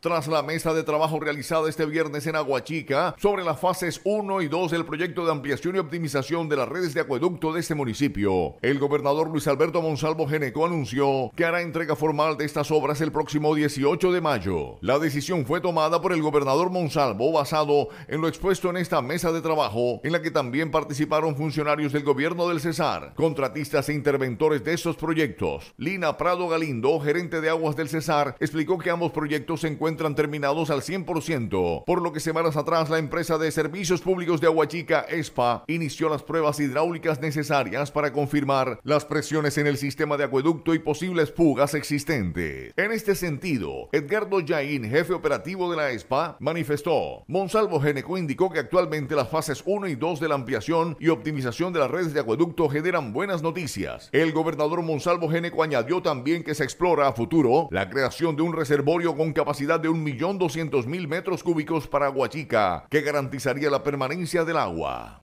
Tras la mesa de trabajo realizada este viernes en Aguachica sobre las fases 1 y 2 del proyecto de ampliación y optimización de las redes de acueducto de este municipio, el gobernador Luis Alberto Monsalvo Geneco anunció que hará entrega formal de estas obras el próximo 18 de mayo. La decisión fue tomada por el gobernador Monsalvo basado en lo expuesto en esta mesa de trabajo, en la que también participaron funcionarios del gobierno del Cesar, contratistas e interventores de estos proyectos. Lina Prado Galindo, gerente de aguas del Cesar, explicó que ambos proyectos se encuentran entran terminados al 100%, por lo que semanas atrás la empresa de servicios públicos de Aguachica, ESPA, inició las pruebas hidráulicas necesarias para confirmar las presiones en el sistema de acueducto y posibles fugas existentes. En este sentido, Edgardo Jain, jefe operativo de la ESPA, manifestó, Monsalvo Geneco indicó que actualmente las fases 1 y 2 de la ampliación y optimización de las redes de acueducto generan buenas noticias. El gobernador Monsalvo Geneco añadió también que se explora a futuro la creación de un reservorio con capacidad de 1.200.000 metros cúbicos para Guachica, que garantizaría la permanencia del agua.